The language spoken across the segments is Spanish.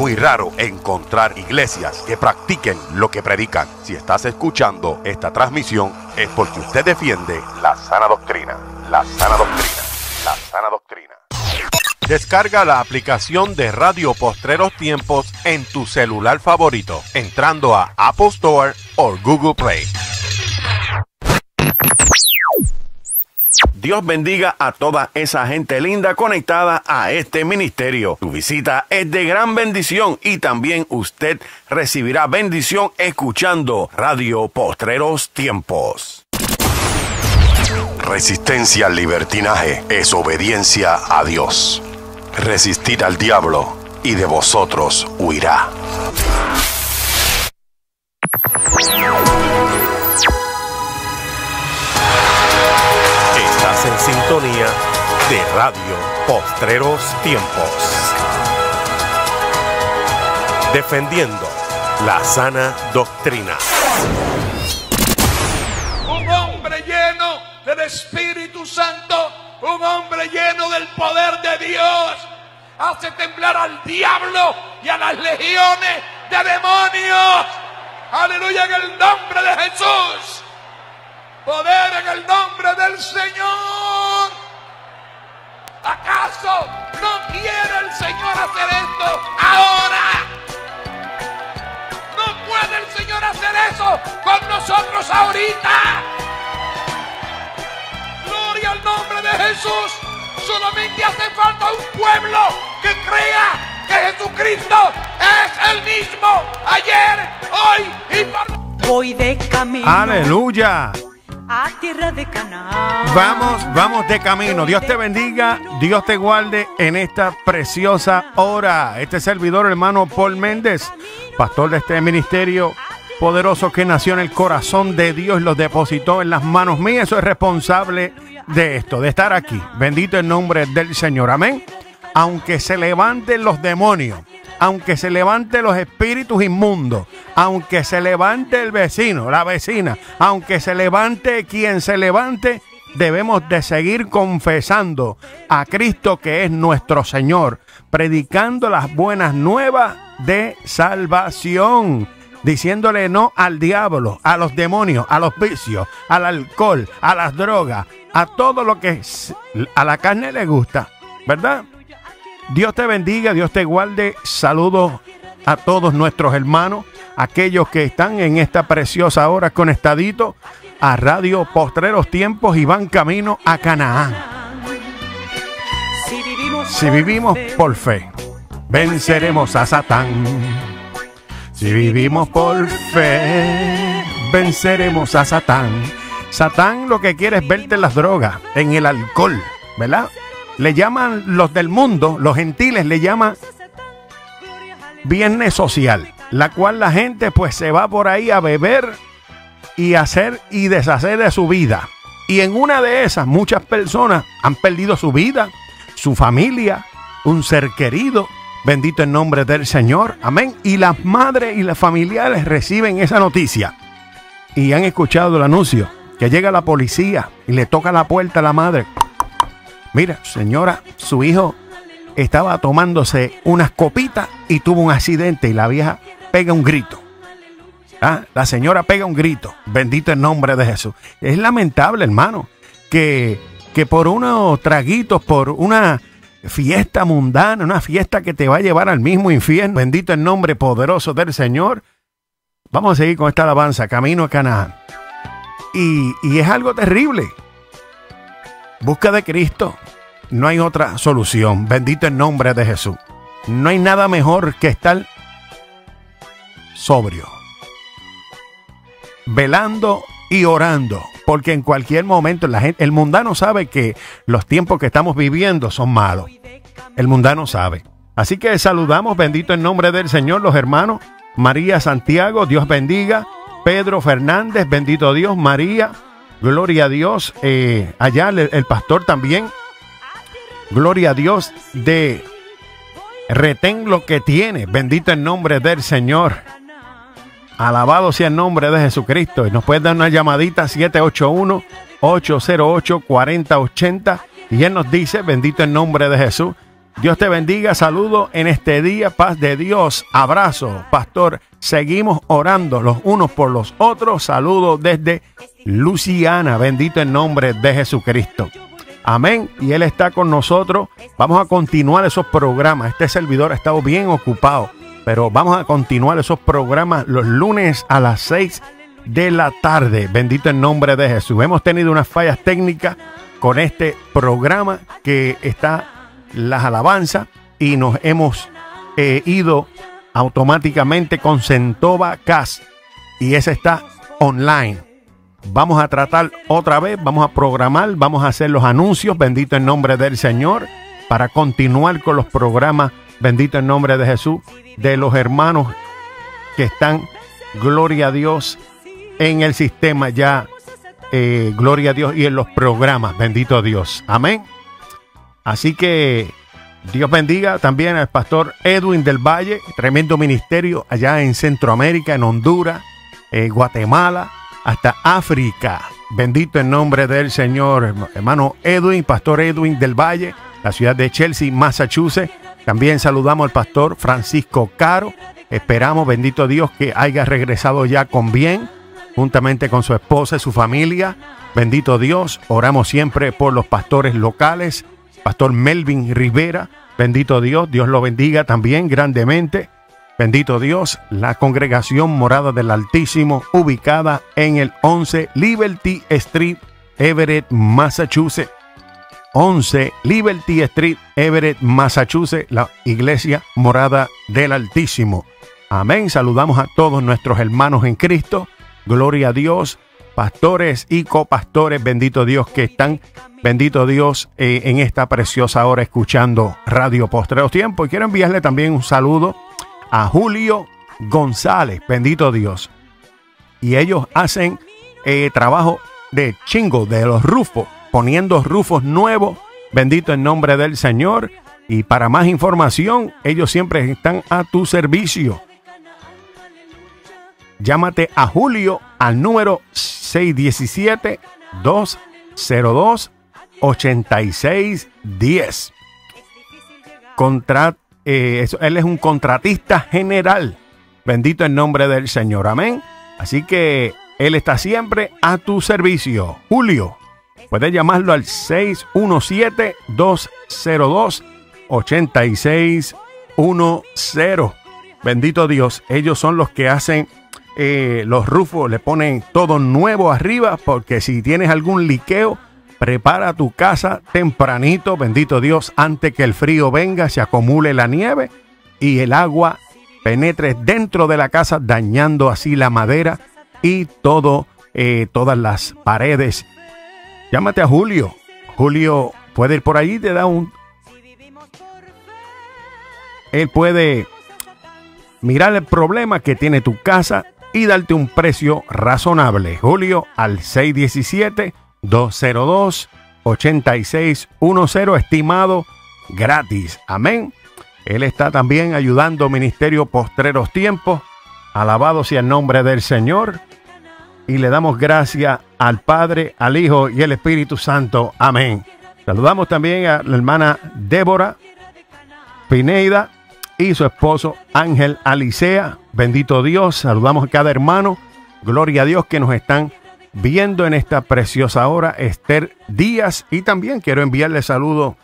muy raro encontrar iglesias que practiquen lo que predican. Si estás escuchando esta transmisión es porque usted defiende la sana doctrina, la sana doctrina, la sana doctrina. Descarga la aplicación de Radio Postreros Tiempos en tu celular favorito, entrando a Apple Store o Google Play. Dios bendiga a toda esa gente linda conectada a este ministerio. Su visita es de gran bendición y también usted recibirá bendición escuchando Radio Postreros Tiempos. Resistencia al libertinaje es obediencia a Dios. Resistid al diablo y de vosotros huirá. en sintonía de Radio Postreros Tiempos. Defendiendo la sana doctrina. Un hombre lleno del Espíritu Santo, un hombre lleno del poder de Dios, hace temblar al diablo y a las legiones de demonios. Aleluya en el nombre de Jesús. Poder en el nombre esto ahora. No puede el Señor hacer eso con nosotros ahorita. Gloria al nombre de Jesús. Solamente hace falta un pueblo que crea que Jesucristo es el mismo ayer, hoy y por... Voy de camino. Aleluya a tierra de Vamos, vamos de camino. Dios te bendiga, Dios te guarde en esta preciosa hora. Este servidor, hermano Paul Méndez, pastor de este ministerio poderoso que nació en el corazón de Dios, los depositó en las manos mías. Eso es responsable de esto, de estar aquí. Bendito el nombre del Señor. Amén. Aunque se levanten los demonios aunque se levante los espíritus inmundos, aunque se levante el vecino, la vecina, aunque se levante quien se levante, debemos de seguir confesando a Cristo que es nuestro Señor, predicando las buenas nuevas de salvación, diciéndole no al diablo, a los demonios, a los vicios, al alcohol, a las drogas, a todo lo que a la carne le gusta, ¿verdad? Dios te bendiga, Dios te guarde. Saludos a todos nuestros hermanos, aquellos que están en esta preciosa hora conectaditos a Radio Postreros Tiempos y van camino a Canaán. Si vivimos por fe, venceremos a Satán. Si vivimos por fe, venceremos a Satán. Satán lo que quiere es verte las drogas, en el alcohol, ¿verdad? Le llaman los del mundo, los gentiles, le llaman viernes social, la cual la gente pues se va por ahí a beber y hacer y deshacer de su vida. Y en una de esas muchas personas han perdido su vida, su familia, un ser querido. Bendito el nombre del Señor. Amén. Y las madres y las familiares reciben esa noticia. Y han escuchado el anuncio que llega la policía y le toca la puerta a la madre. Mira, señora, su hijo estaba tomándose unas copitas y tuvo un accidente y la vieja pega un grito. Ah, la señora pega un grito. Bendito el nombre de Jesús. Es lamentable, hermano, que, que por unos traguitos, por una fiesta mundana, una fiesta que te va a llevar al mismo infierno. Bendito el nombre poderoso del Señor. Vamos a seguir con esta alabanza, Camino a Canaán. Y, y es algo terrible. Busca de Cristo. No hay otra solución. Bendito el nombre de Jesús. No hay nada mejor que estar sobrio. Velando y orando. Porque en cualquier momento la gente, el mundano sabe que los tiempos que estamos viviendo son malos. El mundano sabe. Así que saludamos, bendito el nombre del Señor, los hermanos. María Santiago, Dios bendiga. Pedro Fernández, bendito Dios. María. Gloria a Dios. Eh, allá el, pastor también. Gloria a Dios de retén lo que tiene. Bendito el nombre del Señor. Alabado sea el nombre de Jesucristo. Y nos puede dar una llamadita 781-808-4080. Y Él nos dice, bendito el nombre de Jesús. Dios te bendiga, saludo en este día, paz de Dios, abrazo, pastor. Seguimos orando los unos por los otros. Saludo desde Luciana, bendito el nombre de Jesucristo. Amén. Y Él está con nosotros. Vamos a continuar esos programas. Este servidor ha estado bien ocupado, pero vamos a continuar esos programas los lunes a las 6 de la tarde. Bendito el nombre de Jesús. Hemos tenido unas fallas técnicas con este programa que está las alabanzas y nos hemos eh, ido automáticamente con Centova Cas y ese está online. Vamos a tratar otra vez, vamos a programar, vamos a hacer los anuncios, bendito en nombre del Señor, para continuar con los programas, bendito en nombre de Jesús, de los hermanos que están, gloria a Dios, en el sistema ya, eh, gloria a Dios, y en los programas, bendito Dios, amén. Así que Dios bendiga también al pastor Edwin del Valle, tremendo ministerio allá en Centroamérica, en Honduras, en eh, Guatemala, hasta África. Bendito el nombre del Señor, hermano Edwin, pastor Edwin del Valle, la ciudad de Chelsea, Massachusetts. También saludamos al pastor Francisco Caro. Esperamos, bendito Dios, que haya regresado ya con bien, juntamente con su esposa y su familia. Bendito Dios, oramos siempre por los pastores locales. Pastor Melvin Rivera, bendito Dios, Dios lo bendiga también grandemente. Bendito Dios, la congregación morada del Altísimo, ubicada en el 11 Liberty Street, Everett, Massachusetts. 11 Liberty Street, Everett, Massachusetts, la iglesia morada del Altísimo. Amén. Saludamos a todos nuestros hermanos en Cristo. Gloria a Dios, pastores y copastores, bendito Dios que están, bendito Dios, eh, en esta preciosa hora escuchando Radio Postreos Tiempo. Y quiero enviarle también un saludo a Julio González, bendito Dios. Y ellos hacen eh, trabajo de chingo, de los rufos, poniendo rufos nuevos, bendito en nombre del Señor. Y para más información, ellos siempre están a tu servicio. Llámate a Julio al número 617-202-8610. Contrata eh, él es un contratista general. Bendito el nombre del Señor. Amén. Así que él está siempre a tu servicio. Julio, puedes llamarlo al 617-202-8610. Bendito Dios, ellos son los que hacen eh, los rufos, le ponen todo nuevo arriba porque si tienes algún liqueo, Prepara tu casa tempranito, bendito Dios, antes que el frío venga, se acumule la nieve y el agua penetre dentro de la casa, dañando así la madera y todo, eh, todas las paredes. Llámate a Julio. Julio puede ir por allí, te da un... Él puede mirar el problema que tiene tu casa y darte un precio razonable. Julio al 617. 202-8610, estimado, gratis. Amén. Él está también ayudando Ministerio Postreros Tiempos. Alabado sea el nombre del Señor. Y le damos gracias al Padre, al Hijo y al Espíritu Santo. Amén. Saludamos también a la hermana Débora Pineda y su esposo Ángel Alicea. Bendito Dios. Saludamos a cada hermano. Gloria a Dios que nos están viendo en esta preciosa hora Esther Díaz y también quiero enviarle saludo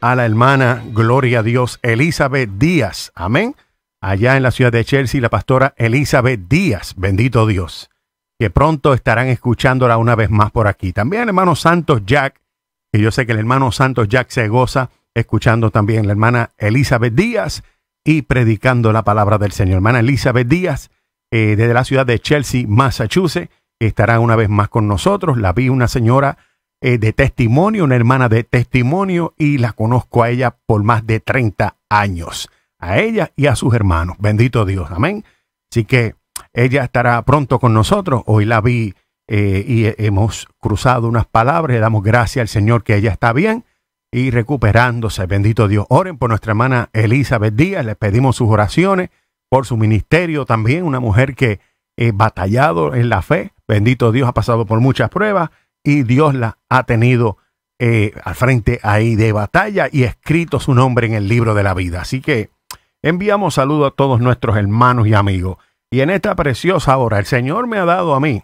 a la hermana, gloria a Dios, Elizabeth Díaz. Amén. Allá en la ciudad de Chelsea, la pastora Elizabeth Díaz, bendito Dios, que pronto estarán escuchándola una vez más por aquí. También el hermano Santos Jack, que yo sé que el hermano Santos Jack se goza escuchando también la hermana Elizabeth Díaz y predicando la palabra del Señor. Hermana Elizabeth Díaz, eh, desde la ciudad de Chelsea, Massachusetts estará una vez más con nosotros. La vi una señora eh, de testimonio, una hermana de testimonio, y la conozco a ella por más de 30 años. A ella y a sus hermanos. Bendito Dios. Amén. Así que ella estará pronto con nosotros. Hoy la vi eh, y hemos cruzado unas palabras. Le damos gracias al Señor que ella está bien y recuperándose. Bendito Dios. Oren por nuestra hermana Elizabeth Díaz. Le pedimos sus oraciones por su ministerio también. Una mujer que eh, batallado en la fe Bendito Dios ha pasado por muchas pruebas y Dios la ha tenido eh, al frente ahí de batalla y escrito su nombre en el libro de la vida. Así que enviamos saludos a todos nuestros hermanos y amigos. Y en esta preciosa hora, el Señor me ha dado a mí,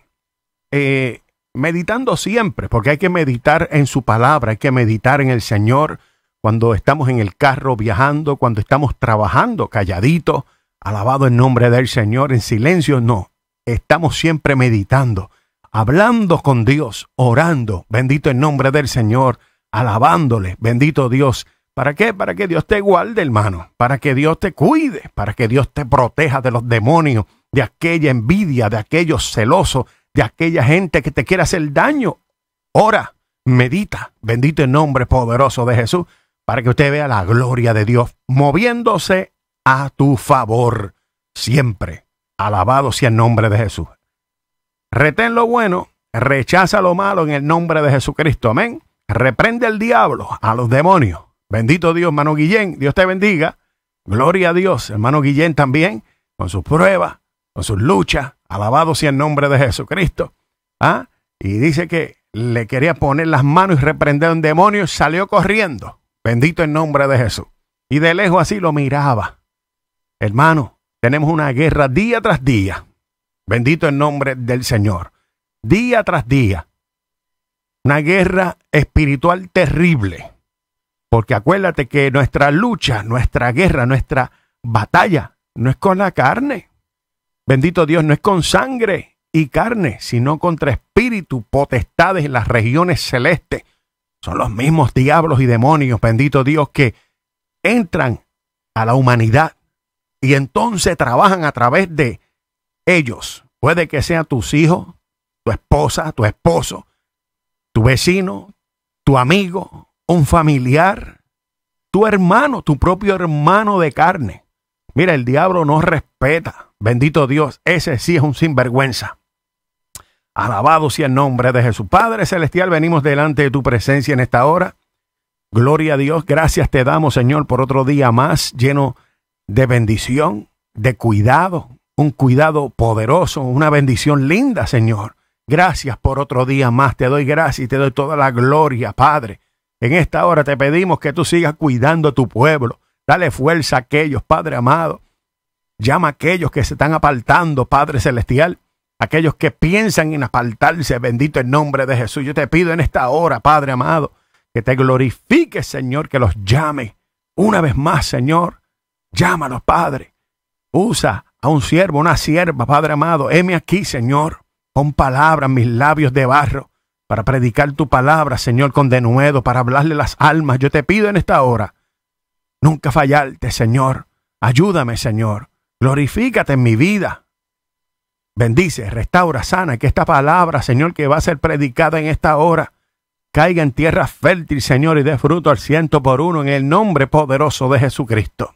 eh, meditando siempre, porque hay que meditar en su palabra, hay que meditar en el Señor cuando estamos en el carro viajando, cuando estamos trabajando calladito, alabado en nombre del Señor, en silencio, no, estamos siempre meditando, hablando con Dios, orando, bendito el nombre del Señor, alabándole, bendito Dios. ¿Para qué? Para que Dios te guarde, hermano, para que Dios te cuide, para que Dios te proteja de los demonios, de aquella envidia, de aquellos celosos, de aquella gente que te quiere hacer daño. Ora, medita, bendito el nombre poderoso de Jesús, para que usted vea la gloria de Dios moviéndose a tu favor siempre. Alabado sea el nombre de Jesús. Retén lo bueno, rechaza lo malo en el nombre de Jesucristo. Amén. Reprende al diablo, a los demonios. Bendito Dios, hermano Guillén. Dios te bendiga. Gloria a Dios, hermano Guillén también, con sus pruebas, con sus luchas. Alabado sea el nombre de Jesucristo. Ah, y dice que le quería poner las manos y reprender a un demonio, salió corriendo. Bendito el nombre de Jesús. Y de lejos así lo miraba. Hermano, tenemos una guerra día tras día. Bendito el nombre del Señor. Día tras día. Una guerra espiritual terrible. Porque acuérdate que nuestra lucha, nuestra guerra, nuestra batalla no es con la carne. Bendito Dios, no es con sangre y carne, sino contra espíritu, potestades en las regiones celestes. Son los mismos diablos y demonios, bendito Dios, que entran a la humanidad y entonces trabajan a través de ellos. Puede que sean tus hijos, tu esposa, tu esposo, tu vecino, tu amigo, un familiar, tu hermano, tu propio hermano de carne. Mira, el diablo no respeta. Bendito Dios, ese sí es un sinvergüenza. Alabado sea el nombre de Jesús. Padre Celestial, venimos delante de tu presencia en esta hora. Gloria a Dios, gracias te damos, Señor, por otro día más lleno de de bendición, de cuidado, un cuidado poderoso, una bendición linda, Señor. Gracias por otro día más. Te doy gracias y te doy toda la gloria, Padre. En esta hora te pedimos que tú sigas cuidando a tu pueblo. Dale fuerza a aquellos, Padre amado. Llama a aquellos que se están apartando, Padre Celestial. Aquellos que piensan en apartarse, bendito el nombre de Jesús. Yo te pido en esta hora, Padre amado, que te glorifique, Señor, que los llame una vez más, Señor, Llámalos, Padre. Usa a un siervo, una sierva, Padre amado. Heme aquí, Señor. Pon palabras en mis labios de barro para predicar tu palabra, Señor, con denuedo, para hablarle las almas. Yo te pido en esta hora nunca fallarte, Señor. Ayúdame, Señor. Glorifícate en mi vida. Bendice, restaura, sana, que esta palabra, Señor, que va a ser predicada en esta hora, caiga en tierra fértil, Señor, y dé fruto al ciento por uno en el nombre poderoso de Jesucristo.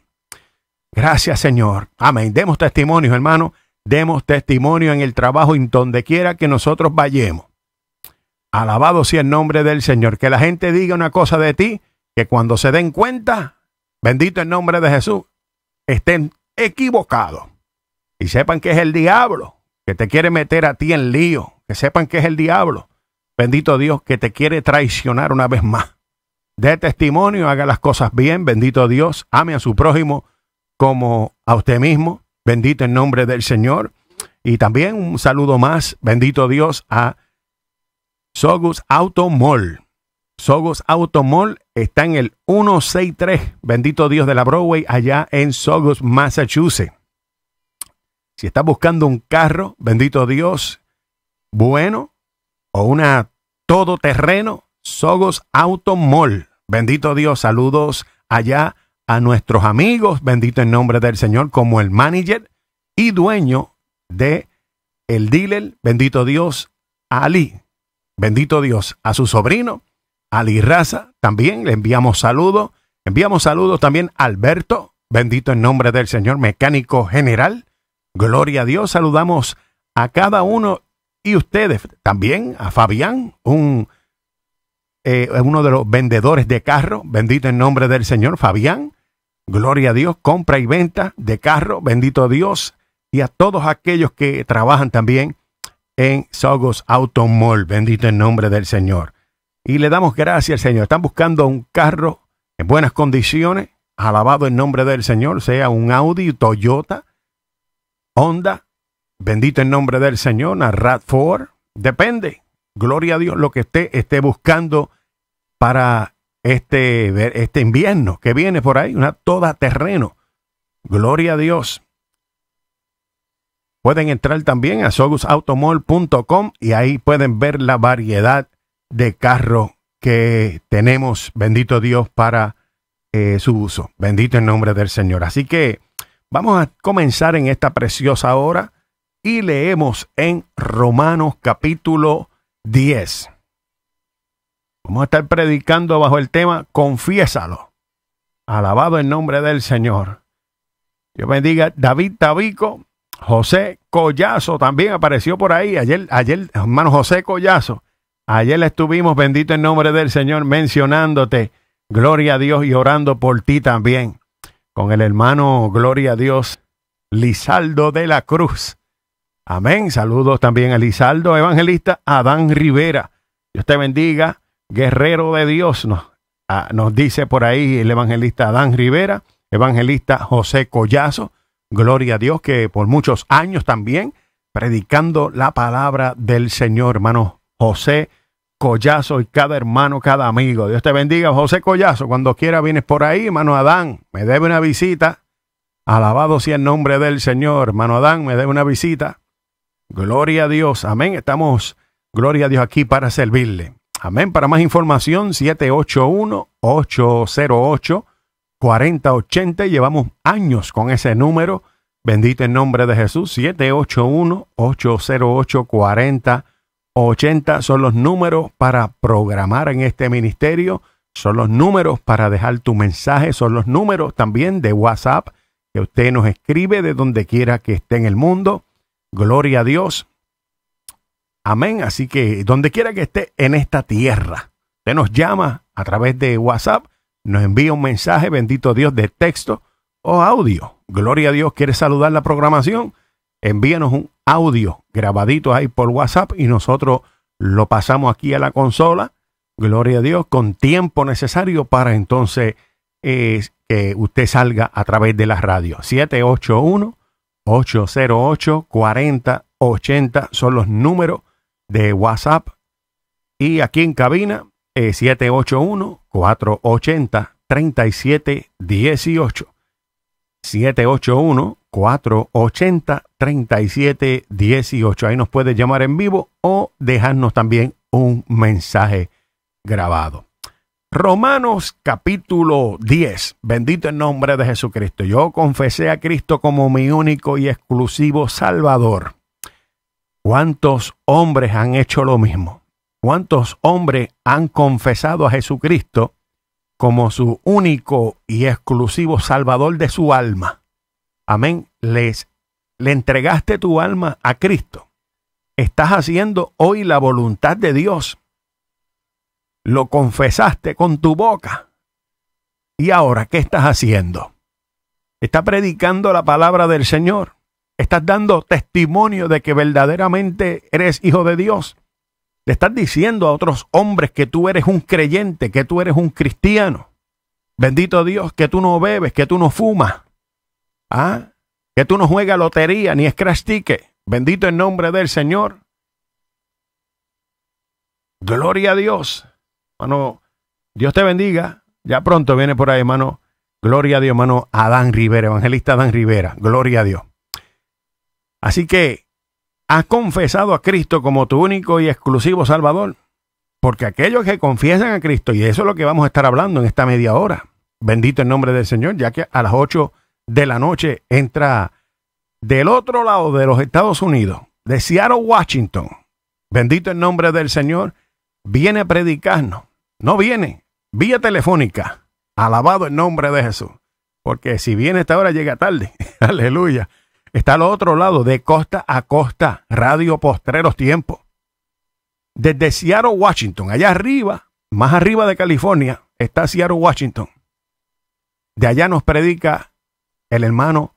Gracias, Señor. Amén. Demos testimonio, hermano. Demos testimonio en el trabajo, en donde quiera que nosotros vayamos. Alabado sea el nombre del Señor. Que la gente diga una cosa de ti, que cuando se den cuenta, bendito el nombre de Jesús, estén equivocados. Y sepan que es el diablo que te quiere meter a ti en lío. Que sepan que es el diablo. Bendito Dios que te quiere traicionar una vez más. De testimonio, haga las cosas bien. Bendito Dios, ame a su prójimo como a usted mismo. Bendito el nombre del Señor. Y también un saludo más, bendito Dios, a Sogus Automall. Sogus Automall está en el 163, bendito Dios de la Broadway, allá en Sogus, Massachusetts. Si está buscando un carro, bendito Dios, bueno, o una todoterreno, Sogos Automall. Bendito Dios, saludos allá a nuestros amigos, bendito en nombre del Señor, como el manager y dueño de el dealer, bendito Dios, a Ali, bendito Dios, a su sobrino, Ali Raza, también le enviamos saludos, enviamos saludos también a Alberto, bendito en nombre del Señor, mecánico general, gloria a Dios, saludamos a cada uno y ustedes también, a Fabián, un... Eh, uno de los vendedores de carro, bendito en nombre del Señor, Fabián, Gloria a Dios, compra y venta de carro, bendito Dios, y a todos aquellos que trabajan también en Sogos Automall, bendito el nombre del Señor. Y le damos gracias al Señor. Están buscando un carro en buenas condiciones, alabado el nombre del Señor, sea un Audi, Toyota, Honda, bendito el nombre del Señor, una RAV4, depende, gloria a Dios, lo que esté, esté buscando para este, este invierno que viene por ahí, una toda terreno. Gloria a Dios. Pueden entrar también a sogusautomall.com y ahí pueden ver la variedad de carros que tenemos, bendito Dios, para eh, su uso. Bendito el nombre del Señor. Así que vamos a comenzar en esta preciosa hora y leemos en Romanos capítulo 10. Vamos a estar predicando bajo el tema Confiésalo. Alabado el nombre del Señor. Dios bendiga David Tabico, José Collazo también apareció por ahí. Ayer, ayer, hermano José Collazo, ayer estuvimos, bendito el nombre del Señor, mencionándote. Gloria a Dios y orando por ti también. Con el hermano, gloria a Dios, Lizaldo de la Cruz. Amén. Saludos también a Lizaldo, evangelista Adán Rivera. Dios te bendiga guerrero de Dios, nos ah, nos dice por ahí el evangelista Adán Rivera, evangelista José Collazo, gloria a Dios que por muchos años también predicando la palabra del Señor, hermano José Collazo y cada hermano, cada amigo. Dios te bendiga, José Collazo. Cuando quiera vienes por ahí, hermano Adán, me debe una visita. Alabado sea el nombre del Señor, hermano Adán, me debe una visita. Gloria a Dios, amén. Estamos, gloria a Dios, aquí para servirle. Amén. Para más información, 781-808-4080. Llevamos años con ese número. Bendito el nombre de Jesús. 781-808-4080 son los números para programar en este ministerio. Son los números para dejar tu mensaje. Son los números también de WhatsApp que usted nos escribe de donde quiera que esté en el mundo. Gloria a Dios. Amén. Así que donde quiera que esté en esta tierra, usted nos llama a través de WhatsApp, nos envía un mensaje, bendito Dios, de texto o audio. Gloria a Dios, quiere saludar la programación. Envíanos un audio grabadito ahí por WhatsApp y nosotros lo pasamos aquí a la consola. Gloria a Dios, con tiempo necesario para entonces eh, que usted salga a través de la radio. 781-808-4080 son los números de WhatsApp y aquí en cabina 781-480-3718. Eh, 781-480-3718. Ahí nos puede llamar en vivo o dejarnos también un mensaje grabado. Romanos capítulo 10. Bendito el nombre de Jesucristo. Yo confesé a Cristo como mi único y exclusivo Salvador ¿Cuántos hombres han hecho lo mismo? ¿Cuántos hombres han confesado a Jesucristo como su único y exclusivo salvador de su alma? Amén. Les, le entregaste tu alma a Cristo. Estás haciendo hoy la voluntad de Dios. Lo confesaste con tu boca. ¿Y ahora qué estás haciendo? ¿Está predicando la palabra del Señor? estás dando testimonio de que verdaderamente eres hijo de Dios. Le estás diciendo a otros hombres que tú eres un creyente, que tú eres un cristiano. Bendito Dios, que tú no bebes, que tú no fumas. ¿Ah? Que tú no juegas lotería ni scratch ticket. Bendito el nombre del Señor. Gloria a Dios. Dios te bendiga. Ya pronto viene por ahí, hermano. Gloria a Dios, hermano Adán Rivera, evangelista Adán Rivera. Gloria a Dios. Así que, ¿has confesado a Cristo como tu único y exclusivo Salvador? Porque aquellos que confiesan a Cristo, y eso es lo que vamos a estar hablando en esta media hora, bendito el nombre del Señor, ya que a las 8 de la noche entra del otro lado de los Estados Unidos, de Seattle, Washington, bendito el nombre del Señor, viene a predicarnos. No viene, vía telefónica. Alabado el nombre de Jesús. Porque si viene esta hora, llega tarde. Aleluya. Está al otro lado, de costa a costa, Radio Postreros Tiempo. Desde Seattle, Washington, allá arriba, más arriba de California, está Seattle, Washington. De allá nos predica el hermano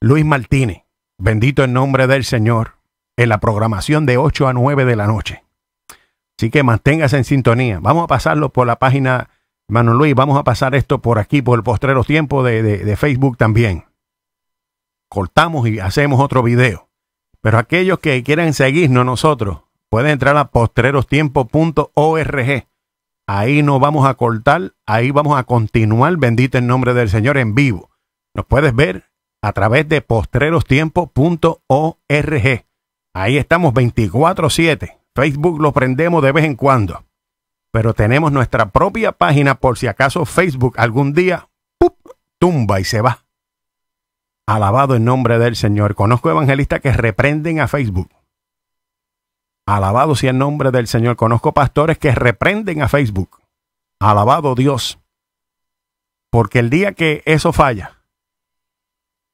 Luis Martínez, bendito en nombre del Señor, en la programación de 8 a 9 de la noche. Así que manténgase en sintonía. Vamos a pasarlo por la página, hermano Luis, vamos a pasar esto por aquí, por el Postreros tiempo de, de Facebook también cortamos y hacemos otro video. Pero aquellos que quieran seguirnos nosotros, pueden entrar a postrerostiempo.org. Ahí nos vamos a cortar, ahí vamos a continuar, bendito el nombre del Señor, en vivo. Nos puedes ver a través de postrerostiempo.org. Ahí estamos 24/7. Facebook lo prendemos de vez en cuando. Pero tenemos nuestra propia página por si acaso Facebook algún día tumba y se va. Alabado el nombre del Señor. Conozco evangelistas que reprenden a Facebook. Alabado sea el nombre del Señor. Conozco pastores que reprenden a Facebook. Alabado Dios. Porque el día que eso falla,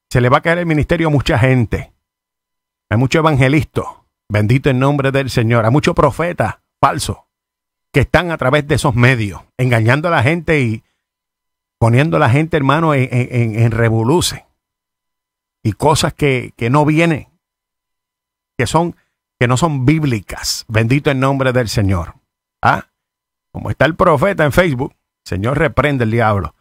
se le va a caer el ministerio a mucha gente. Hay muchos evangelistas, bendito el nombre del Señor. Hay muchos profetas falsos que están a través de esos medios, engañando a la gente y poniendo a la gente, hermano, en, en, en revoluce y cosas que, no vienen, que son, que no son bíblicas. Bendito el nombre del Señor. ¿Ah? Como está el profeta en Facebook, Señor reprende el diablo.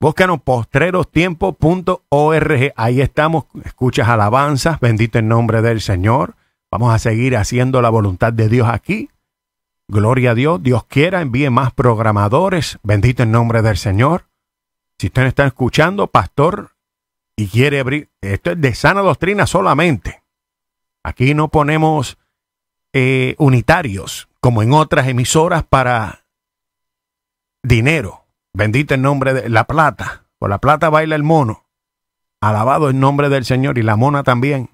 Búscanos postrerostiempo.org. Ahí estamos. Escuchas alabanzas. Bendito el nombre del Señor. Vamos a seguir haciendo la voluntad de Dios aquí. Gloria a Dios. Dios quiera, envíe más programadores. Bendito el nombre del Señor. Si usted está escuchando, pastor, y quiere abrir. Esto es de sana doctrina solamente. Aquí no ponemos eh, unitarios como en otras emisoras para dinero. Bendito el nombre de la plata. Por la plata baila el mono. Alabado el nombre del Señor y la mona también.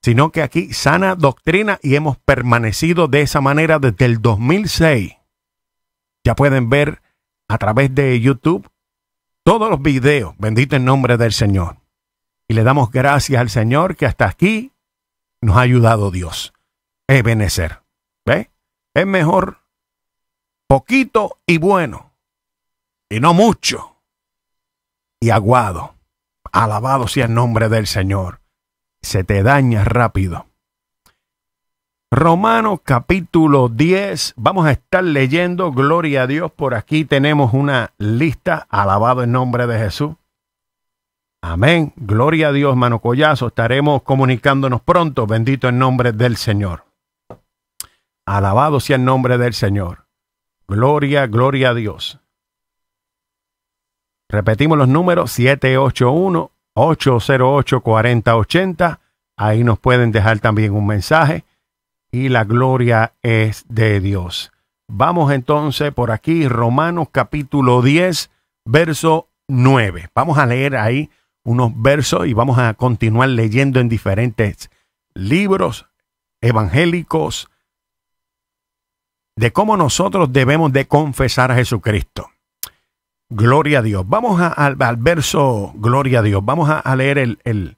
Sino que aquí sana doctrina y hemos permanecido de esa manera desde el 2006. Ya pueden ver a través de YouTube todos los videos. Bendito el nombre del Señor. Y le damos gracias al Señor que hasta aquí nos ha ayudado Dios. benecer. ¿Ve? Es mejor poquito y bueno. Y no mucho. Y aguado. Alabado sea el nombre del Señor. Se te daña rápido. Romanos capítulo 10. Vamos a estar leyendo, gloria a Dios, por aquí tenemos una lista, alabado en nombre de Jesús. Amén, gloria a Dios, mano Collazo. Estaremos comunicándonos pronto, bendito en nombre del Señor. Alabado sea el nombre del Señor. Gloria, gloria a Dios. Repetimos los números 781-808-4080. Ahí nos pueden dejar también un mensaje y la gloria es de Dios. Vamos entonces por aquí, Romanos capítulo 10, verso 9. Vamos a leer ahí unos versos y vamos a continuar leyendo en diferentes libros evangélicos de cómo nosotros debemos de confesar a Jesucristo. Gloria a Dios. Vamos al, verso, gloria a Dios. Vamos a, leer el, el,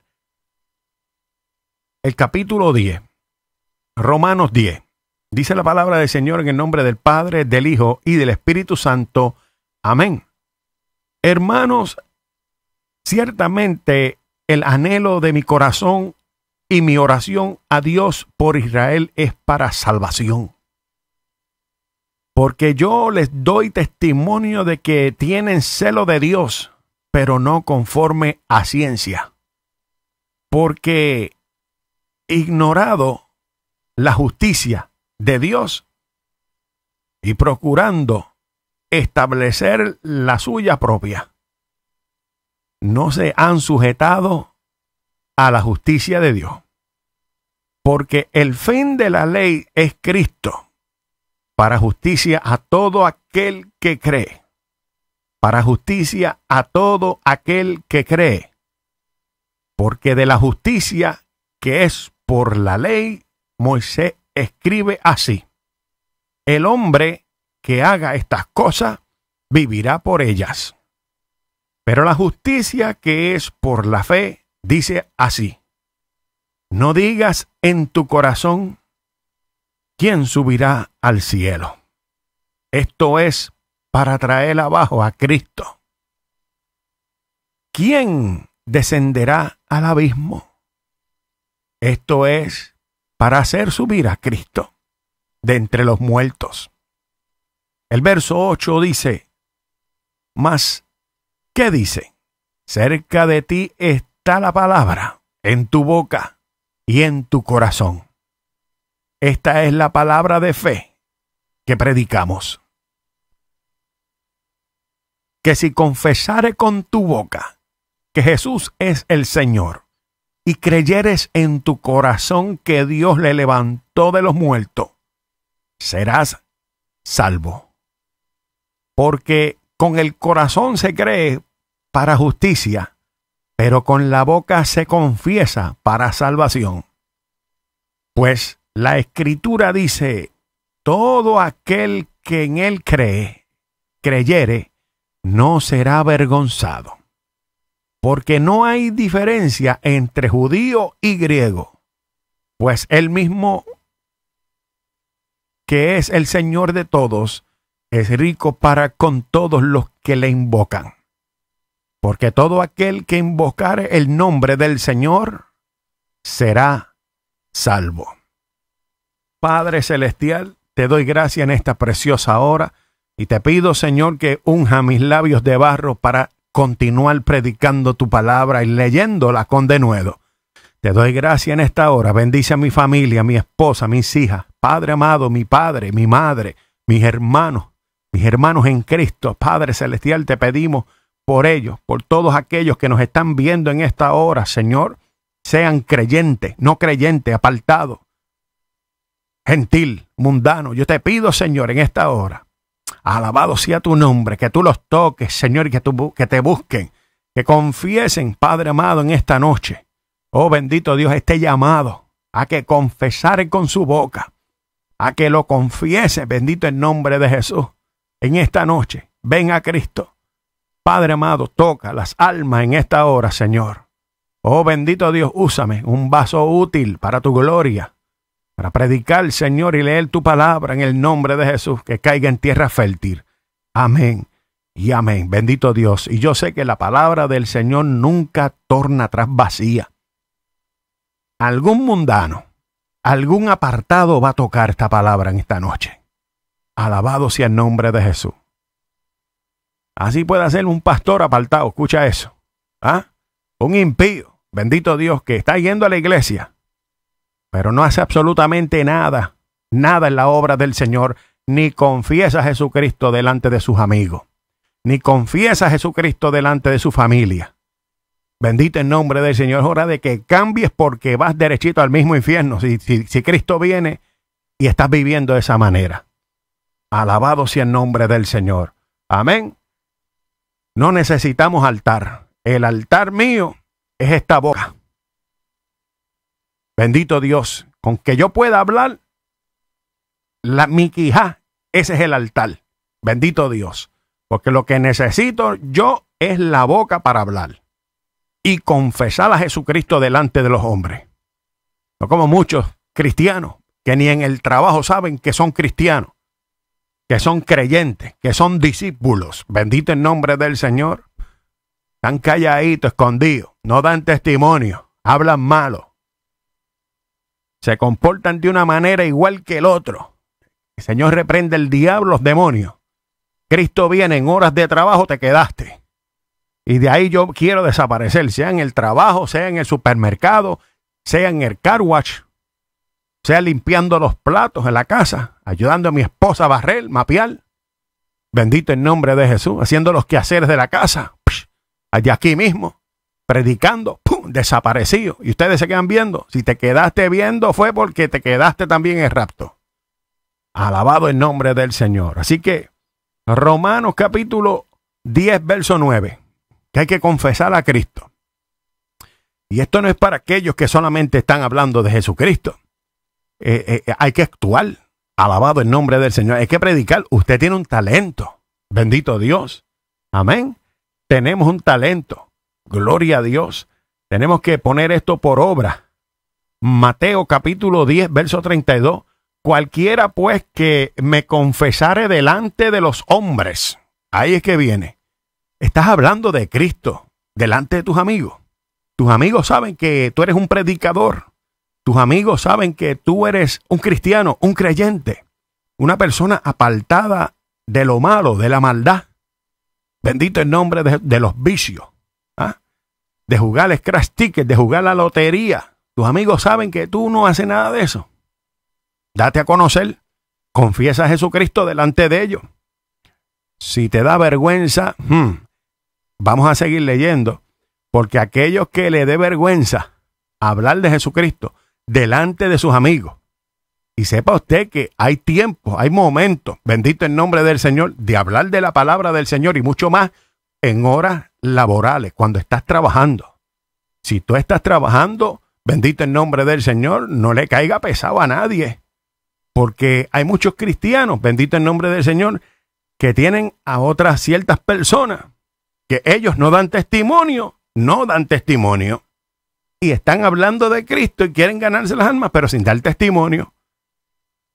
el capítulo 10 Romanos 10. Dice la palabra del Señor en el nombre del Padre, del Hijo y del Espíritu Santo. Amén. Hermanos, ciertamente el anhelo de mi corazón y mi oración a Dios por Israel es para salvación. Porque yo les doy testimonio de que tienen celo de Dios, pero no conforme a ciencia. Porque ignorado la justicia de Dios y procurando establecer la suya propia. No se han sujetado a la justicia de Dios. Porque el fin de la ley es Cristo, para justicia a todo aquel que cree. Para justicia a todo aquel que cree. Porque de la justicia que es por la ley Moisés escribe así, el hombre que haga estas cosas vivirá por ellas. Pero la justicia que es por la fe dice así, no digas en tu corazón, ¿quién subirá al cielo? Esto es para traer abajo a Cristo. ¿Quién descenderá al abismo? Esto es para hacer subir a Cristo de entre los muertos. El verso 8 dice, Mas, ¿qué dice? Cerca de ti está la palabra, en tu boca y en tu corazón. Esta es la palabra de fe que predicamos. Que si confesare con tu boca que Jesús es el Señor y creyeres en tu corazón que Dios le levantó de los muertos, serás salvo. Porque con el corazón se cree para justicia, pero con la boca se confiesa para salvación. Pues la escritura dice, todo aquel que en él cree, creyere, no será avergonzado porque no hay diferencia entre judío y griego, pues el mismo, que es el Señor de todos, es rico para con todos los que le invocan. Porque todo aquel que invocare el nombre del Señor será salvo. Padre Celestial, te doy gracia en esta preciosa hora y te pido, Señor, que unja mis labios de barro para continuar predicando tu palabra y leyéndola con denuedo. Te doy gracia en esta hora. Bendice a mi familia, a mi esposa, a mis hijas, Padre amado, mi padre, mi madre, mis hermanos, mis hermanos en Cristo. Padre celestial, te pedimos por ellos, por todos aquellos que nos están viendo en esta hora, Señor, sean creyentes, no creyentes, apartados, gentil, mundano. Yo te pido, Señor, en esta hora, Alabado sea tu nombre, que tú los toques, Señor, y que, te busquen, que confiesen, Padre amado, en esta noche. Oh bendito Dios, esté llamado a que confesare con su boca, a que lo confiese, bendito el nombre de Jesús, en esta noche. Ven a Cristo. Padre amado, toca las almas en esta hora, Señor. Oh bendito Dios, úsame un vaso útil para tu gloria para predicar, Señor, y leer tu palabra en el nombre de Jesús, que caiga en tierra fértil. Amén y amén. Bendito Dios. Y yo sé que la palabra del Señor nunca torna atrás vacía. Algún mundano, algún apartado va a tocar esta palabra en esta noche. Alabado sea el nombre de Jesús. Así puede hacer un pastor apartado, escucha eso. ¿Ah? Un impío, bendito Dios, que está yendo a la iglesia, pero no hace absolutamente nada, nada en la obra del Señor, ni confiesa a Jesucristo delante de sus amigos, ni confiesa a Jesucristo delante de su familia. Bendito el nombre del Señor, es hora de que cambies porque vas derechito al mismo infierno si, si, si Cristo viene y estás viviendo de esa manera. Alabado sea el nombre del Señor. Amén. No necesitamos altar. El altar mío es esta boca. Bendito Dios, con que yo pueda hablar, la, mi quijá, ese es el altar. Bendito Dios, porque lo que necesito yo es la boca para hablar y confesar a Jesucristo delante de los hombres. No como muchos cristianos que ni en el trabajo saben que son cristianos, que son creyentes, que son discípulos. Bendito el nombre del Señor. Están calladitos, escondidos, no dan testimonio, hablan malo se comportan de una manera igual que el otro. El Señor reprende el diablo, los demonios. Cristo viene en horas de trabajo, te quedaste. Y de ahí yo quiero desaparecer, sea en el trabajo, sea en el supermercado, sea en el car wash, sea limpiando los platos en la casa, ayudando a mi esposa a barrer, mapear. Bendito el nombre de Jesús, haciendo los quehaceres de la casa, allá aquí mismo predicando, desaparecido. Y ustedes se quedan viendo. Si te quedaste viendo fue porque te quedaste también en rapto. Alabado el nombre del Señor. Así que Romanos capítulo 10, verso 9, que hay que confesar a Cristo. Y esto no es para aquellos que solamente están hablando de Jesucristo. Eh, eh, eh, hay que actuar. Alabado el nombre del Señor. Hay que predicar. Usted tiene un talento. Bendito Dios. Amén. Tenemos un talento. Gloria a Dios. Tenemos que poner esto por obra. Mateo capítulo 10, verso 32. Cualquiera pues que me confesare delante de los hombres. Ahí es que viene. Estás hablando de Cristo delante de tus amigos. Tus amigos saben que tú eres un predicador. Tus amigos saben que tú eres un cristiano, un creyente, una persona apartada de lo malo, de la maldad. Bendito el nombre de, de los vicios de jugar scratch ticket, de jugar la lotería. Tus amigos saben que tú no haces nada de eso. Date a conocer. Confiesa a Jesucristo delante de ellos. Si te da vergüenza, hmm, vamos a seguir leyendo. Porque aquellos que le dé vergüenza hablar de Jesucristo delante de sus amigos, y sepa usted que hay tiempo hay momentos, bendito el nombre del Señor, de hablar de la palabra del Señor y mucho más en horas laborales, cuando estás trabajando. Si tú estás trabajando, bendito el nombre del Señor, no le caiga pesado a nadie. Porque hay muchos cristianos, bendito el nombre del Señor, que tienen a otras ciertas personas que ellos no dan testimonio, no dan testimonio. Y están hablando de Cristo y quieren ganarse las almas, pero sin dar testimonio.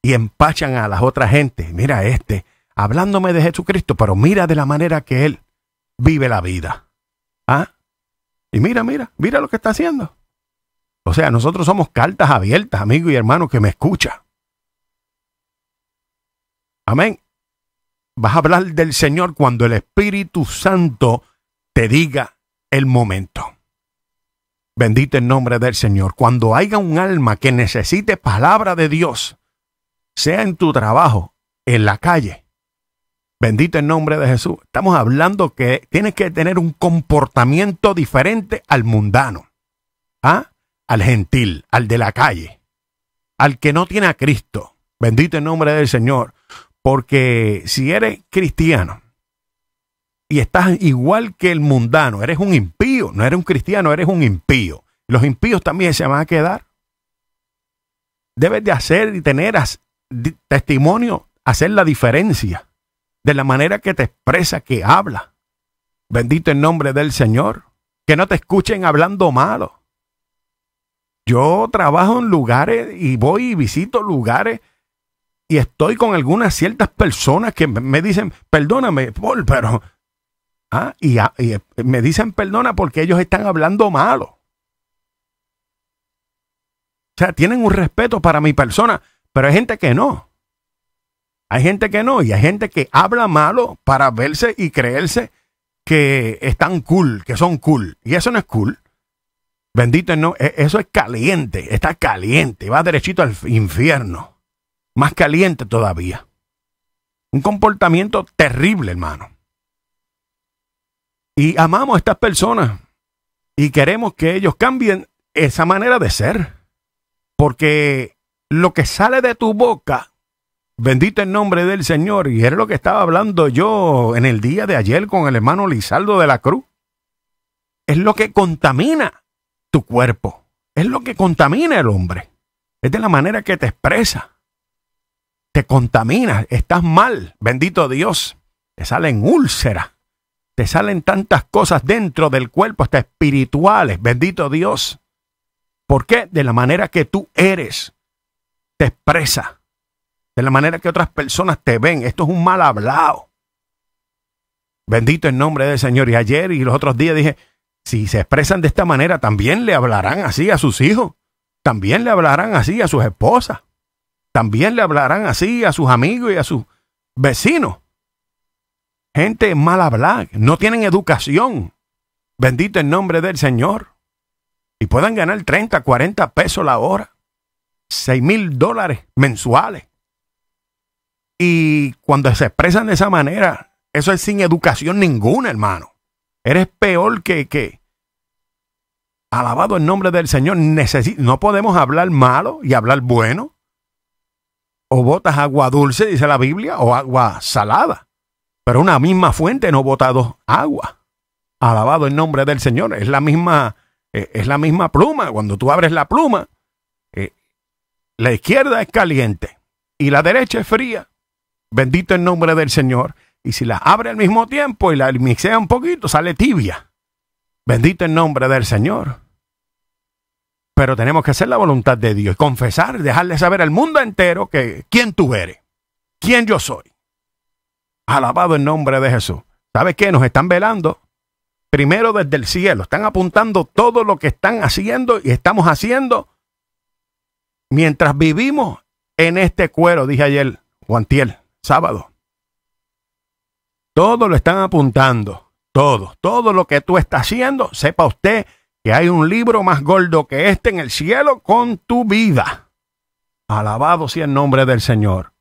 Y empachan a las otras gentes. Mira este, hablándome de Jesucristo, pero mira de la manera que él vive la vida. ¿Ah? Y mira, mira, mira lo que está haciendo. O sea, nosotros somos cartas abiertas, amigo y hermano que me escucha. Amén. Vas a hablar del Señor cuando el Espíritu Santo te diga el momento. Bendito el nombre del Señor. Cuando haya un alma que necesite palabra de Dios, sea en tu trabajo, en la calle, Bendito el nombre de Jesús. Estamos hablando que tienes que tener un comportamiento diferente al mundano, ¿ah? al gentil, al de la calle, al que no tiene a Cristo. Bendito el nombre del Señor. Porque si eres cristiano y estás igual que el mundano, eres un impío, no eres un cristiano, eres un impío. Los impíos también se van a quedar. Debes de hacer y tener testimonio, hacer la diferencia de la manera que te expresa, que habla. Bendito el nombre del Señor. Que no te escuchen hablando malo. Yo trabajo en lugares y voy y visito lugares y estoy con algunas ciertas personas que me dicen, perdóname, Paul, pero... Ah, y, ah, y eh, me dicen perdona porque ellos están hablando malo. O sea, tienen un respeto para mi persona, pero hay gente que no. Hay gente que no, y hay gente que habla malo para verse y creerse que están cool, que son cool. Y eso no es cool. Bendito no, e, eso es caliente, está caliente, va derechito al infierno. Más caliente todavía. Un comportamiento terrible, hermano. Y amamos a estas personas y queremos que ellos cambien esa manera de ser. Porque lo que sale de tu boca Bendito el nombre del Señor. Y era lo que estaba hablando yo en el día de ayer con el hermano Lizardo de la Cruz. Es lo que contamina tu cuerpo. Es lo que contamina el hombre. Es de la manera que te expresa. Te contamina. Estás mal. Bendito Dios. Te salen úlceras. Te salen tantas cosas dentro del cuerpo, hasta espirituales. Bendito Dios. ¿Por qué? De la manera que tú eres. Te expresa de la manera que otras personas te ven. Esto es un mal hablado. Bendito el nombre del Señor. Y ayer y los otros días dije, si se expresan de esta manera, también le hablarán así a sus hijos, también le hablarán así a sus esposas, también le hablarán así a sus amigos y a sus vecinos. Gente mal hablada. no tienen educación. Bendito el nombre del Señor. Y puedan ganar 30, 40 pesos la hora, 6 mil dólares mensuales. Y cuando se expresan de esa manera, eso es sin educación ninguna, hermano. Eres peor que, alabado el nombre del Señor, no podemos hablar malo y hablar bueno. O botas agua dulce, dice la Biblia, o agua salada. Pero una misma fuente no bota dos aguas. Alabado el nombre del Señor. Es la misma, e-, es la misma pluma. Cuando tú abres la pluma, eh, la izquierda es caliente y la derecha es fría. Bendito el nombre del Señor. Y si la abre al mismo tiempo y la mixea un poquito, sale tibia. Bendito el nombre del Señor. Pero tenemos que hacer la voluntad de Dios, confesar, dejarle saber al mundo entero que quién tú eres, quién yo soy. Alabado el nombre de Jesús. ¿Sabes qué? Nos están velando. Primero desde el cielo. Están apuntando todo lo que están haciendo y estamos haciendo mientras vivimos en este cuero, dije ayer, Tiel sábado. Todo lo están apuntando, todo, todo lo que tú estás haciendo, sepa usted que hay un libro más gordo que este en el cielo con tu vida. Alabado sea el nombre del Señor.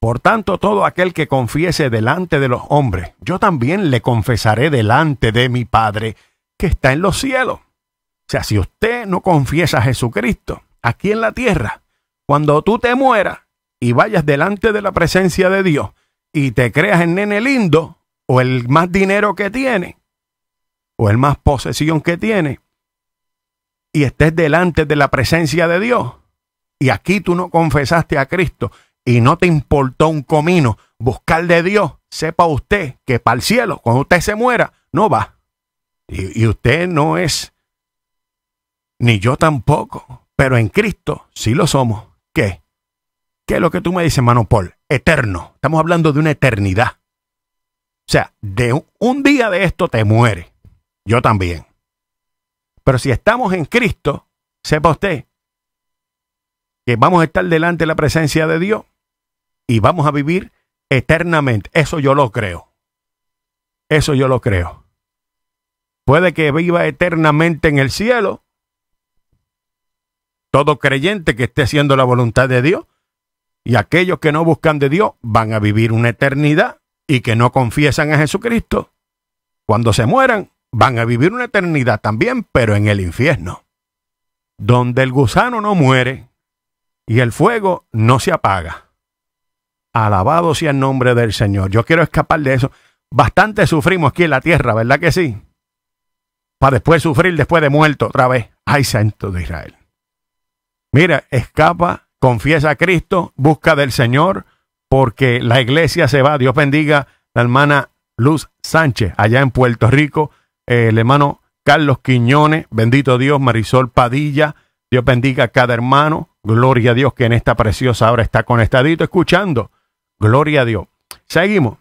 Por tanto, todo aquel que confiese delante de los hombres, yo también le confesaré delante de mi Padre que está en los cielos. O sea, si usted no confiesa a Jesucristo aquí en la tierra, cuando tú te mueras, y vayas delante de la presencia de Dios y te creas el nene lindo o el más dinero que tiene o el más posesión que tiene y estés delante de la presencia de Dios y aquí tú no confesaste a Cristo y no te importó un comino buscar de Dios, sepa usted que para el cielo, cuando usted se muera, no va. Y, y usted no es, ni yo tampoco, pero en Cristo sí lo somos. ¿Qué? ¿Qué es lo que tú me dices, hermano Paul? Eterno. Estamos hablando de una eternidad. O sea, de un día de esto te muere. Yo también. Pero si estamos en Cristo, sepa usted que vamos a estar delante de la presencia de Dios y vamos a vivir eternamente. Eso yo lo creo. Eso yo lo creo. Puede que viva eternamente en el cielo todo creyente que esté haciendo la voluntad de Dios, y aquellos que no buscan de Dios van a vivir una eternidad y que no confiesan a Jesucristo, cuando se mueran, van a vivir una eternidad también, pero en el infierno, donde el gusano no muere y el fuego no se apaga. Alabado sea el nombre del Señor. Yo quiero escapar de eso. Bastante sufrimos aquí en la tierra, ¿verdad que sí? Para después sufrir después de muerto otra vez. Ay, santo de Israel. Mira, escapa confiesa a Cristo, busca del Señor, porque la iglesia se va. Dios bendiga la hermana Luz Sánchez, allá en Puerto Rico, eh, el hermano Carlos Quiñones, bendito Dios, Marisol Padilla, Dios bendiga a cada hermano, gloria a Dios que en esta preciosa hora está conectadito escuchando, gloria a Dios. Seguimos,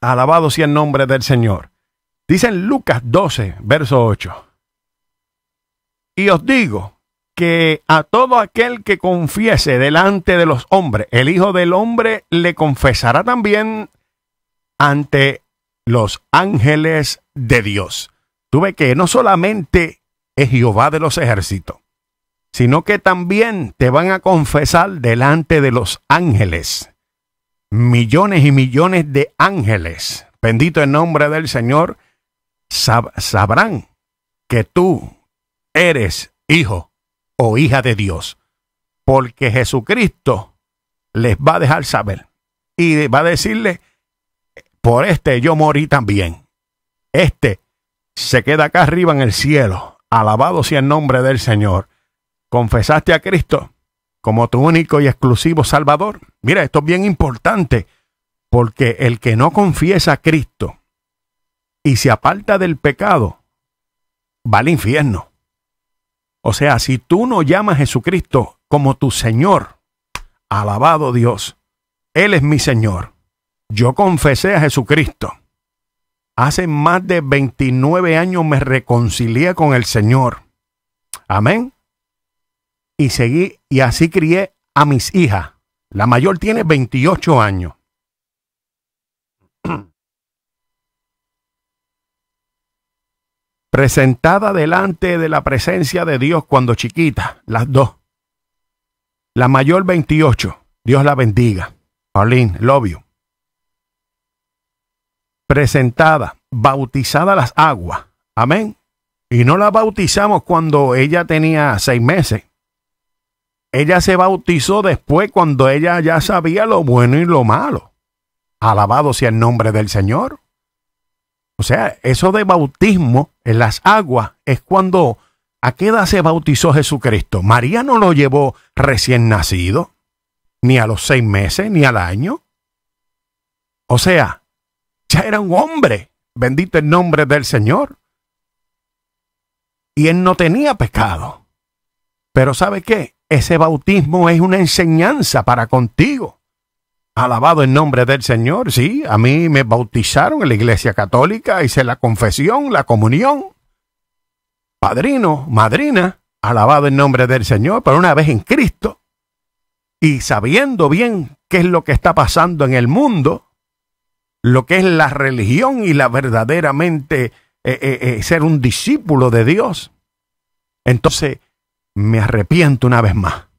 alabado sea el nombre del Señor. Dice en Lucas 12, verso 8, y os digo que a todo aquel que confiese delante de los hombres, el Hijo del Hombre le confesará también ante los ángeles de Dios. Tuve que no solamente es Jehová de los ejércitos, sino que también te van a confesar delante de los ángeles. Millones y millones de ángeles, bendito el nombre del Señor, sabrán que tú eres hijo o hija de Dios. Porque Jesucristo les va a dejar saber y va a decirle, por este yo morí también. Este se queda acá arriba en el cielo. Alabado sea el nombre del Señor. Confesaste a Cristo como tu único y exclusivo Salvador. Mira, esto es bien importante, porque el que no confiesa a Cristo y se aparta del pecado, va al infierno. O sea, si tú no llamas a Jesucristo como tu Señor, alabado Dios, Él es mi Señor. Yo confesé a Jesucristo. Hace más de 29 años me reconcilié con el Señor. Amén. Y seguí y así crié a mis hijas. La mayor tiene 28 años. presentada delante de la presencia de Dios cuando chiquita, las dos. La mayor 28, Dios la bendiga. Paulín, love Presentada, bautizada las aguas. Amén. Y no la bautizamos cuando ella tenía seis meses. Ella se bautizó después cuando ella ya sabía lo bueno y lo malo. Alabado sea el nombre del Señor. O sea, eso de bautismo en las aguas es cuando a qué edad se bautizó Jesucristo. María no lo llevó recién nacido, ni a los seis meses, ni al año. O sea, ya era un hombre. Bendito el nombre del Señor. Y él no tenía pecado. Pero ¿sabe qué? Ese bautismo es una enseñanza para contigo. Alabado en nombre del Señor, sí, a mí me bautizaron en la iglesia católica, hice la confesión, la comunión. Padrino, madrina, alabado en nombre del Señor, pero una vez en Cristo y sabiendo bien qué es lo que está pasando en el mundo, lo que es la religión y la verdaderamente eh, eh, eh, ser un discípulo de Dios, entonces me arrepiento una vez más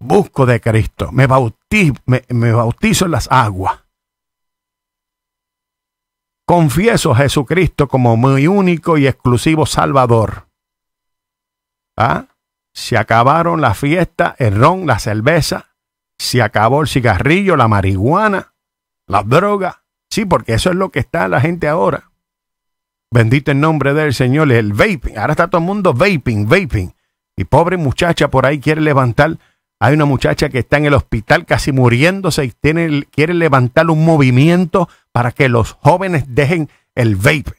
busco de Cristo, me bautizo, en las aguas. Confieso a Jesucristo como mi único y exclusivo Salvador. ¿Ah? Se acabaron las fiesta, el ron, la cerveza, se acabó el cigarrillo, la marihuana, las drogas. Sí, porque eso es lo que está la gente ahora. Bendito el nombre del Señor, el vaping. Ahora está todo el mundo vaping, vaping. Y pobre muchacha por ahí quiere levantar hay una muchacha que está en el hospital casi muriéndose y tiene, quiere levantar un movimiento para que los jóvenes dejen el vape.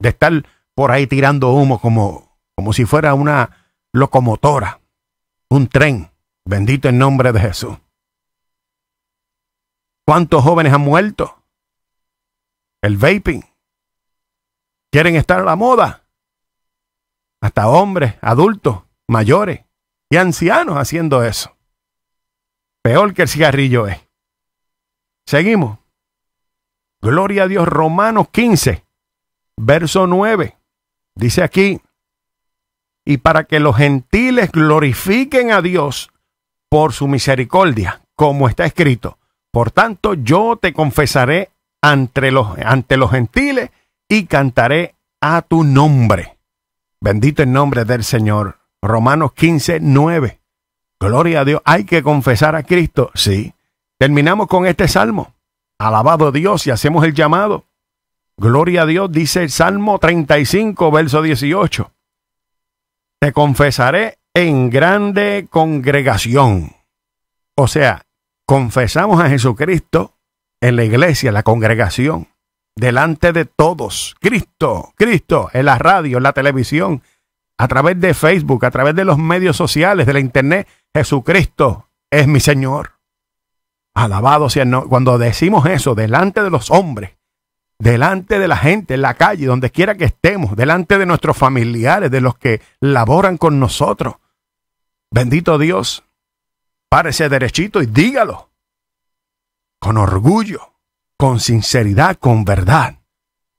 De estar por ahí tirando humo como, como si fuera una locomotora, un tren. Bendito el nombre de Jesús. ¿Cuántos jóvenes han muerto? El vaping. Quieren estar a la moda. Hasta hombres, adultos, mayores y ancianos haciendo eso. Peor que el cigarrillo es. Seguimos. Gloria a Dios, Romanos 15, verso 9. Dice aquí, y para que los gentiles glorifiquen a Dios por su misericordia, como está escrito. Por tanto, yo te confesaré ante los, ante los gentiles y cantaré a tu nombre. Bendito el nombre del Señor. Romanos 15, 9. Gloria a Dios. Hay que confesar a Cristo. Sí. Terminamos con este salmo. Alabado Dios y hacemos el llamado. Gloria a Dios, dice el Salmo 35, verso 18. Te confesaré en grande congregación. O sea, confesamos a Jesucristo en la iglesia, en la congregación, delante de todos. Cristo, Cristo, en la radio, en la televisión, a través de Facebook, a través de los medios sociales, de la internet, Jesucristo es mi Señor. Alabado sea. cuando decimos eso delante de los hombres, delante de la gente, en la calle, donde quiera que estemos, delante de nuestros familiares, de los que laboran con nosotros. Bendito Dios, párese derechito y dígalo. Con orgullo, con sinceridad, con verdad.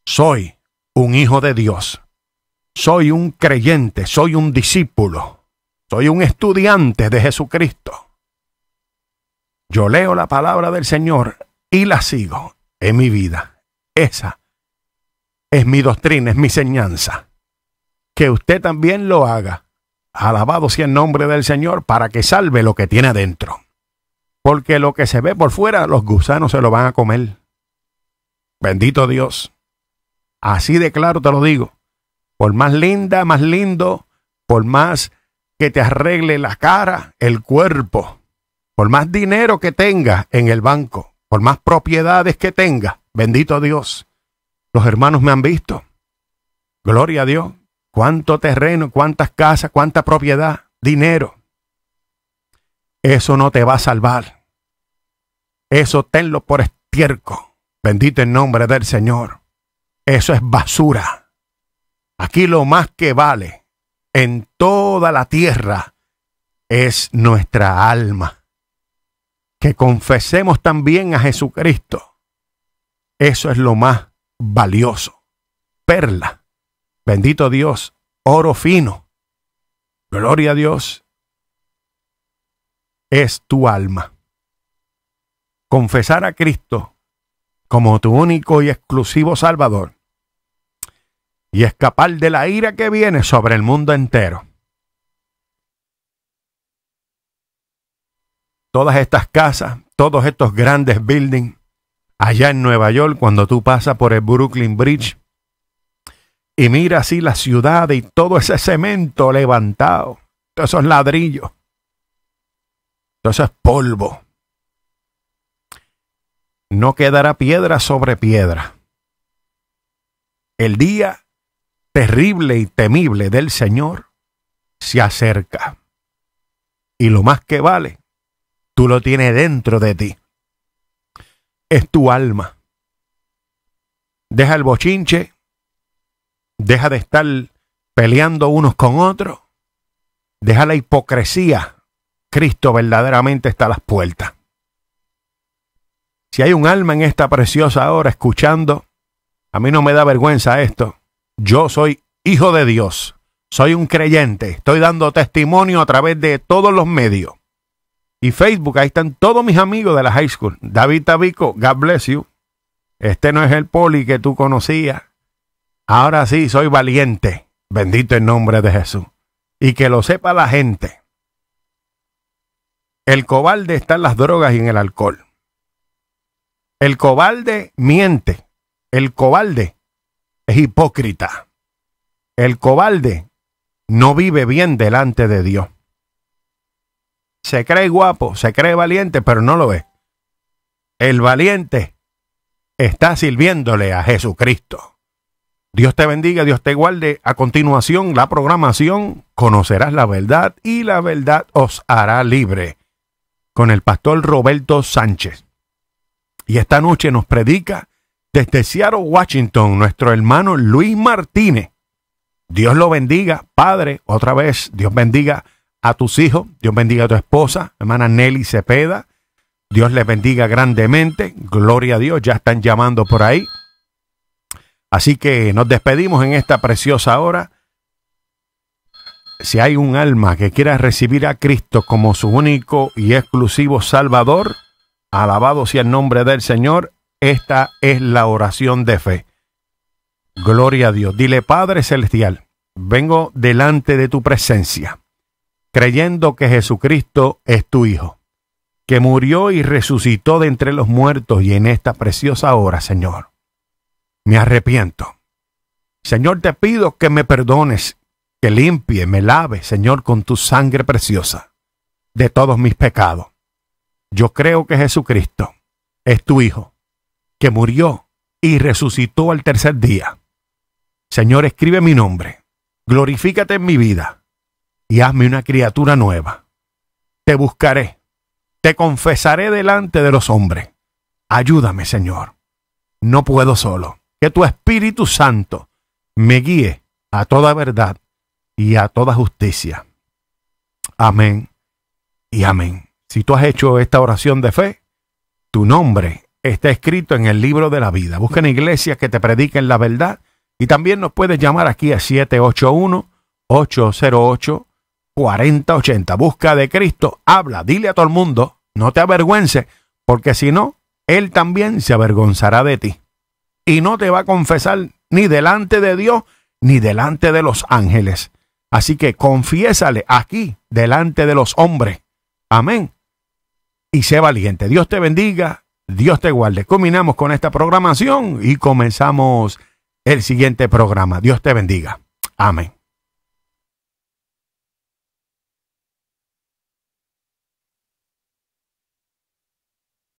Soy un hijo de Dios soy un creyente, soy un discípulo, soy un estudiante de Jesucristo. Yo leo la palabra del Señor y la sigo en mi vida. Esa es mi doctrina, es mi enseñanza. Que usted también lo haga. Alabado sea el nombre del Señor para que salve lo que tiene adentro. Porque lo que se ve por fuera, los gusanos se lo van a comer. Bendito Dios. Así de claro te lo digo por más linda, más lindo, por más que te arregle la cara, el cuerpo, por más dinero que tengas en el banco, por más propiedades que tengas, bendito Dios, los hermanos me han visto. Gloria a Dios. Cuánto terreno, cuántas casas, cuánta propiedad, dinero. Eso no te va a salvar. Eso tenlo por estiércol. Bendito el nombre del Señor. Eso es basura. Aquí lo más que vale en toda la tierra es nuestra alma. Que confesemos también a Jesucristo. Eso es lo más valioso. Perla. Bendito Dios. Oro fino. Gloria a Dios. Es tu alma. Confesar a Cristo como tu único y exclusivo Salvador y escapar de la ira que viene sobre el mundo entero. Todas estas casas, todos estos grandes buildings, allá en Nueva York, cuando tú pasas por el Brooklyn Bridge y mira así la ciudad y todo ese cemento levantado, todos esos ladrillos, todos es polvo. No quedará piedra sobre piedra. El día terrible y temible del Señor se acerca. Y lo más que vale, tú lo tienes dentro de ti. Es tu alma. Deja el bochinche, deja de estar peleando unos con otros, deja la hipocresía. Cristo verdaderamente está a las puertas. Si hay un alma en esta preciosa hora escuchando, a mí no me da vergüenza esto yo soy hijo de Dios, soy un creyente, estoy dando testimonio a través de todos los medios. Y Facebook, ahí están todos mis amigos de la high school. David Tabico, God bless you. Este no es el poli que tú conocías. Ahora sí, soy valiente. Bendito el nombre de Jesús. Y que lo sepa la gente. El cobarde está en las drogas y en el alcohol. El cobarde miente. El cobarde hipócrita. El cobalde no vive bien delante de Dios. Se cree guapo, se cree valiente, pero no lo es. El valiente está sirviéndole a Jesucristo. Dios te bendiga, Dios te guarde. A continuación, la programación, conocerás la verdad y la verdad os hará libre. Con el pastor Roberto Sánchez. Y esta noche nos predica desde Seattle, Washington, nuestro hermano Luis Martínez. Dios lo bendiga, Padre, otra vez, Dios bendiga a tus hijos, Dios bendiga a tu esposa, hermana Nelly Cepeda. Dios les bendiga grandemente, gloria a Dios, ya están llamando por ahí. Así que nos despedimos en esta preciosa hora. Si hay un alma que quiera recibir a Cristo como su único y exclusivo Salvador, alabado sea el nombre del Señor, esta es la oración de fe. Gloria a Dios. Dile, Padre Celestial, vengo delante de tu presencia, creyendo que Jesucristo es tu Hijo, que murió y resucitó de entre los muertos y en esta preciosa hora, Señor. Me arrepiento. Señor, te pido que me perdones, que limpie, me lave, Señor, con tu sangre preciosa, de todos mis pecados. Yo creo que Jesucristo es tu Hijo que murió y resucitó al tercer día. Señor, escribe mi nombre, glorifícate en mi vida y hazme una criatura nueva. Te buscaré, te confesaré delante de los hombres. Ayúdame, Señor. No puedo solo. Que tu Espíritu Santo me guíe a toda verdad y a toda justicia. Amén y amén. Si tú has hecho esta oración de fe, tu nombre está escrito en el libro de la vida. Busquen iglesias que te prediquen la verdad y también nos puedes llamar aquí a 781-808-4080. Busca de Cristo, habla, dile a todo el mundo, no te avergüences, porque si no, Él también se avergonzará de ti y no te va a confesar ni delante de Dios ni delante de los ángeles. Así que confiésale aquí, delante de los hombres. Amén. Y sé valiente. Dios te bendiga Dios te guarde. Combinamos con esta programación y comenzamos el siguiente programa. Dios te bendiga. Amén.